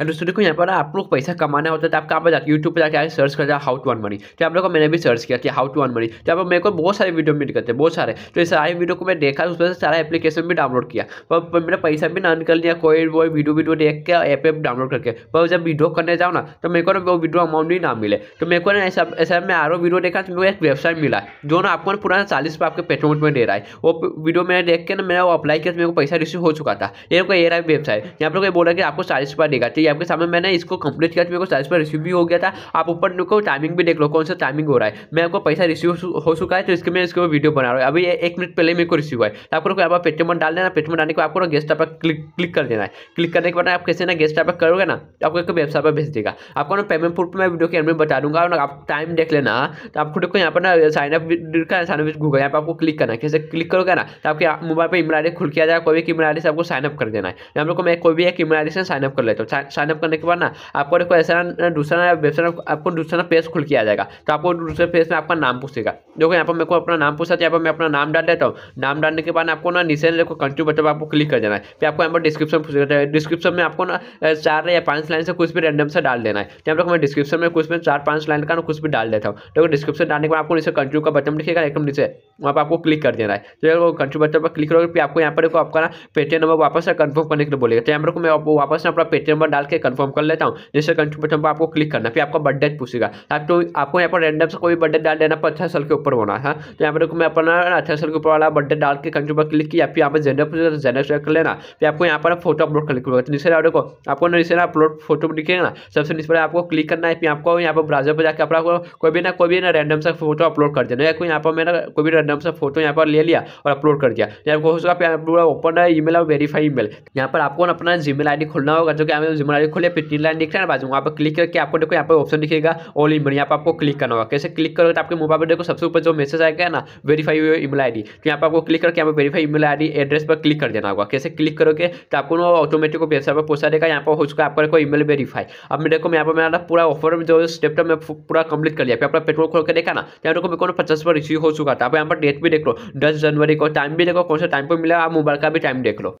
Hello दोस्तों देखो यहाँ पर आप लोग पैसा कमाना होता है तो आप कहाँ पर जाते यूट्यूब पर जाकर सर्च कर जाए हाउ टू अन मनी तो आप लोगों को मैंने भी सर्च किया कि हाउ टू अन मनी तो आप मेरे को बहुत सारे वीडियो मिल करते बहुत सारे तो इस सारे वीडियो को मैं देखा उसमें से सारा एप्लीकेशन भी डाउनलोड किया पर मेरा पैसा भी ना निकल कर लिया कोई वो वीडियो वीडियो देख के ऐप ऐप डाउनलोड करके पर जब वीडियो करने जाओ ना तो मेरे को ना वो वीडियो अमाउंट ही ना मिले तो मेरे को ना ऐसा ऐसा मैं आरो वीडियो देखा तो मेरे को एक वेबसाइट मिला जो ना आपको ना पूरा चालीस रुपये आपके पेट्रोल में दे रहा है वो वीडियो मैंने देख के ना मैंने वो अप्लाई किया तो मेरे को पैसा रिसीव हो चुका था ये कोई ए रहा वेबसाइट यहाँ पर कोई बोला कि आपको चालीस रुपये देगा तो रही आपके सामने मैंने इसको कंप्लीट किया तो मेरे को साइज पर रिसीव भी हो गया था आप ऊपर को टाइमिंग भी देख लो कौन सा टाइमिंग हो रहा है मैं आपको पैसा रिसीव हो चुका है तो इसके मैं इसके ऊपर वीडियो बना रहा हूँ अभी एक मिनट पहले मेरे को रिसीव हुआ है तो आपको यहाँ पर पेटीएम डाल देना पेटीएम डालने के बाद आपको गेस्ट पर क्लिक क्लिक कर देना है क्लिक करने के बाद आप कैसे ना गेस्ट पर करोगे ना तो आपको एक वेबसाइट पर भेज देगा आपको ना पेमेंट प्रूफ मैं वीडियो के एंड में बता दूंगा और आप टाइम देख लेना तो आपको देखो यहाँ पर ना साइन अप का साइन अप गूगल यहाँ पर आपको क्लिक करना है कैसे क्लिक करोगे ना तो आपके मोबाइल पर ईमेल आई खुल किया जाए कोई भी ईमेल आई से आपको साइन अप कर देना है तो हम लोग को मैं कोई भी एक ईमेल आई से साइन अप कर लेता हूँ साइनअप करने के बाद ना आपको देखो ऐसा दूसरा वेबसाइट आपको दूसरा ना पेज खुल के आ जाएगा तो आपको दूसरे पेज में आपका नाम पूछेगा देखो यहाँ पर मेरे को अपना नाम पूछा तो यहाँ पर मैं अपना नाम डाल देता हूँ नाम डालने के बाद आपको ना नीचे देखो कंट्री बटन आपको क्लिक कर देना है फिर आपको यहाँ पर डिस्क्रिप्शन पूछेगा डिस्क्रिप्शन तो में आपको ना चार या पाँच लाइन से कुछ भी रैंडम से डाल देना है तो हम लोग मैं डिस्क्रिप्शन में कुछ भी चार पाँच लाइन का कुछ भी डाल देता हूँ देखो डिस्क्रिप्शन डालने के बाद आपको नीचे कंट्री का बटन लिखेगा एकदम नीचे वहाँ पर आपको क्लिक कर देना है तो कंट्री बटन पर क्लिक करोगे फिर आपको यहाँ पर आपका ना पेटीएम नंबर वापस से कन्फर्म करने के लिए बोलेगा तो यहाँ पर मैं वापस अपना पेटीएम नंबर डाल डाल के कन्फर्म कर लेता हूँ जैसे कंट्री बटन पर आपको क्लिक करना फिर आपका बर्थडे पूछेगा आपको तो, आपको यहाँ पर रैंडम से कोई बर्थडे डाल देना पर अठारह साल के ऊपर होना है हाँ? तो यहाँ पर देखो मैं अपना अठारह साल के ऊपर वाला बर्थडे डाल के कंट्री पर क्लिक किया फिर यहाँ पर जेंडर पूछेगा तो जेंडर चेक कर लेना फिर आपको यहाँ पर फोटो अपलोड करने को नीचे देखो आपको नीचे अपलोड फोटो दिखेगा ना सबसे नीचे पर आपको क्लिक करना है फिर आपको यहाँ पर ब्राउजर पर जाकर अपना कोई भी ना कोई भी ना रैंडम सा फोटो अपलोड कर देना या कोई यहाँ पर मैंने कोई भी रैंडम सा फोटो यहाँ पर ले लिया और अपलोड कर दिया या आपको हो सकता है ओपन है मेल और वेरीफाई ईमेल यहाँ पर आपको अपना जी मेल खोलना होगा जो कि हमें जीमेल हमारे खुले पिटी लाइन दिख रहा है बाजू वहाँ पर क्लिक करके आपको देखो यहाँ पर ऑप्शन दिखेगा ऑल ईमेल यहाँ पर आपको क्लिक करना होगा कैसे क्लिक करोगे तो आपके मोबाइल पर देखो सबसे ऊपर जो मैसेज आएगा ना वेरीफाई हुई ईमेल आई तो यहाँ पर आपको क्लिक करके यहाँ पर वेरीफाई ईमेल आई एड्रेस पर क्लिक कर देना होगा कैसे क्लिक करोगे तो आपको ऑटोमेटिक वेबसाइट पर पहुंचा देगा यहाँ पर हो चुका है आपका ईमेल वेरीफाई अब मैं देखो यहाँ पर मेरा पूरा ऑफर जो स्टेप था मैं पूरा कंप्लीट कर लिया फिर आपका पेट्रोल खोल के देखा ना तो यहाँ देखो मेरे को पचास पर रिसीव हो चुका था आप यहाँ पर डेट भी देख लो दस जनवरी को टाइम भी देखो कौन सा टाइम पर मिला आप मोबाइल का भी टाइम देख लो